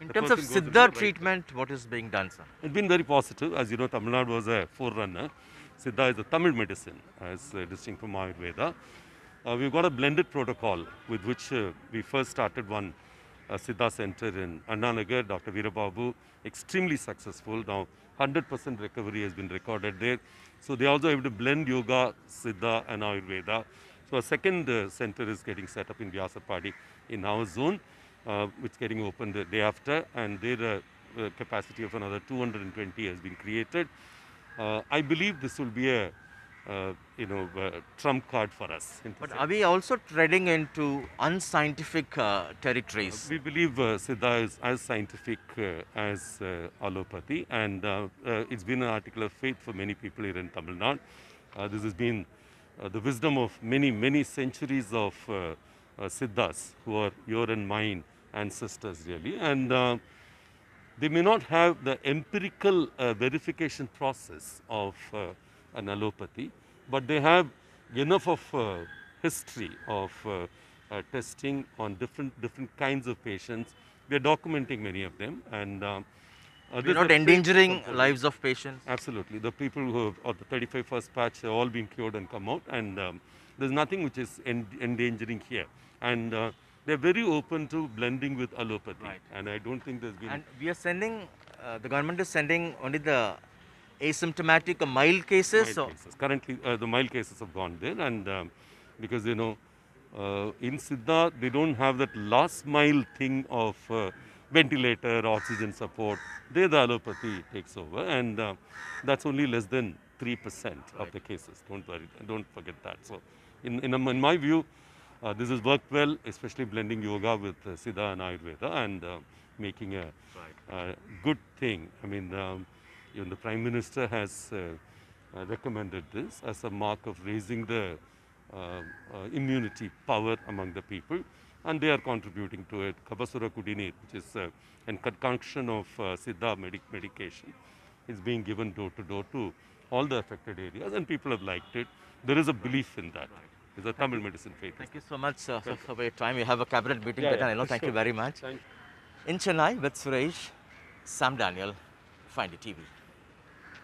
In terms of Siddha treatment, what is being done, sir? It's been very positive. As you know, Tamil Nadu was a forerunner. Siddha is a Tamil medicine, as uh, distinct from Ayurveda. Uh, we've got a blended protocol with which uh, we first started one uh, Siddha Center in Annanagar, Dr. Veerababu, extremely successful. Now, 100% recovery has been recorded there. So they also able to blend yoga, Siddha and Ayurveda. So a second uh, center is getting set up in Vyasapadi in our zone uh, it's getting opened the day after, and there uh, capacity of another 220 has been created. Uh, I believe this will be a uh, you know trump card for us. But are we also treading into unscientific uh, territories? we believe uh, Siddha is as scientific as allopathy, and it's been an article of faith for many people here in Tamil Nadu. this has been the wisdom of many, many centuries of uh, siddhas who are your and mine ancestors really and uh, they may not have the empirical uh, verification process of an allopathy but they have enough of history of uh, testing on different different kinds of patients. We are documenting many of them and uh, uh, We're not endangering lives of patients. Absolutely. The people who have, or the 35 first patch have all been cured and come out and um, there's nothing which is en endangering here. And uh, they're very open to blending with allopathy. Right. And I don't think there's been... And we are sending, uh, the government is sending only the asymptomatic or mild cases? Mild cases. Currently, uh, the mild cases have gone there and um, because, you know, uh, in Siddha, they don't have that last mile thing of uh, ventilator, oxygen support, there the allopathy takes over and uh, that's only less than 3% right. of the cases. Don't worry, don't forget that. So in, in, in my view, uh, this has worked well, especially blending yoga with uh, Siddha and Ayurveda and uh, making a right. good thing. I mean, um, even the Prime Minister has uh, uh, recommended this as a mark of raising the uh, immunity power among the people and they are contributing to it. Kudinir, which is uh, a concoction of uh, Siddha medic medication, is being given door to door to all the affected areas, and people have liked it. There is a belief in that. It's a Thank Tamil you. medicine faith. Thank you so much sir, sir, for your time. We have a cabinet meeting, yeah, yeah, I know. Thank sure. you very much. You. In Chennai with Suresh, Sam Daniel, Find it TV.